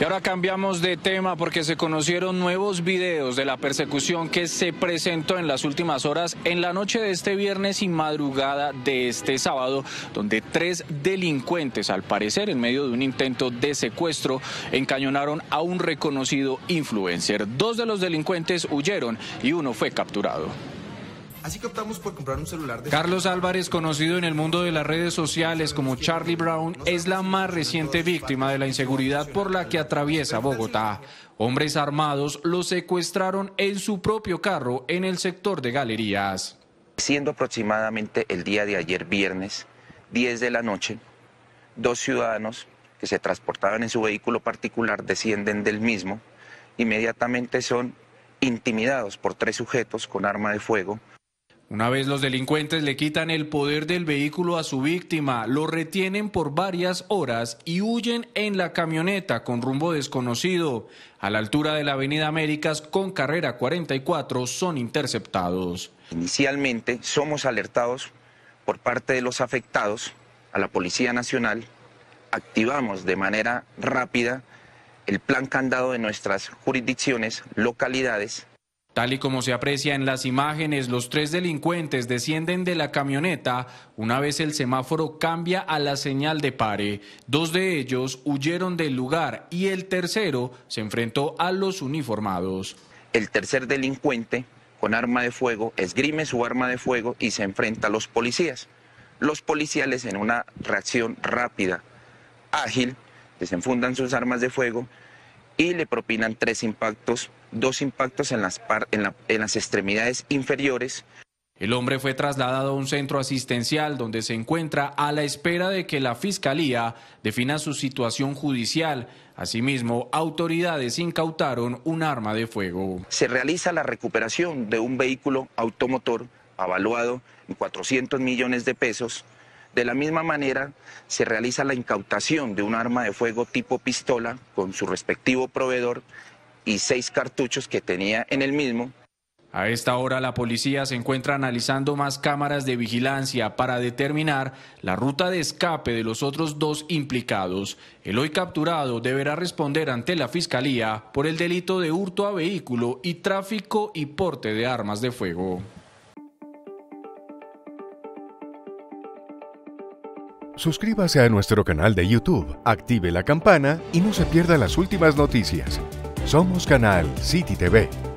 Y ahora cambiamos de tema porque se conocieron nuevos videos de la persecución que se presentó en las últimas horas en la noche de este viernes y madrugada de este sábado, donde tres delincuentes, al parecer en medio de un intento de secuestro, encañonaron a un reconocido influencer. Dos de los delincuentes huyeron y uno fue capturado. Así que optamos por comprar un celular de... Carlos este Álvarez, conocido en el mundo de las redes sociales como Charlie Brown, es la más reciente víctima de la inseguridad por la que atraviesa Bogotá. Hombres armados lo secuestraron en su propio carro en el sector de galerías. Siendo aproximadamente el día de ayer viernes, 10 de la noche, dos ciudadanos que se transportaban en su vehículo particular descienden del mismo, inmediatamente son intimidados por tres sujetos con arma de fuego. Una vez los delincuentes le quitan el poder del vehículo a su víctima, lo retienen por varias horas y huyen en la camioneta con rumbo desconocido. A la altura de la Avenida Américas con carrera 44 son interceptados. Inicialmente somos alertados por parte de los afectados a la Policía Nacional. Activamos de manera rápida el plan candado de nuestras jurisdicciones, localidades Tal y como se aprecia en las imágenes, los tres delincuentes descienden de la camioneta una vez el semáforo cambia a la señal de pare. Dos de ellos huyeron del lugar y el tercero se enfrentó a los uniformados. El tercer delincuente con arma de fuego esgrime su arma de fuego y se enfrenta a los policías. Los policiales en una reacción rápida, ágil, desenfundan sus armas de fuego y le propinan tres impactos, dos impactos en las, extremidades inferiores. El hombre fue trasladado a un centro asistencial donde se encuentra a la espera de que la Fiscalía defina su situación judicial. Asimismo, autoridades incautaron un arma de fuego. Se realiza la recuperación de un vehículo automotor avaluado en 400 millones de pesos de la misma manera, se realiza la incautación de un arma de fuego tipo pistola con su respectivo proveedor y seis cartuchos que tenía en el mismo. A esta hora la policía se encuentra analizando más cámaras de vigilancia para determinar la ruta de escape de los otros dos implicados. El hoy capturado deberá responder ante la Fiscalía por el delito de hurto a vehículo y tráfico y porte de armas de fuego. Suscríbase a nuestro canal de YouTube, active la campana y no se pierda las últimas noticias. Somos Canal City TV.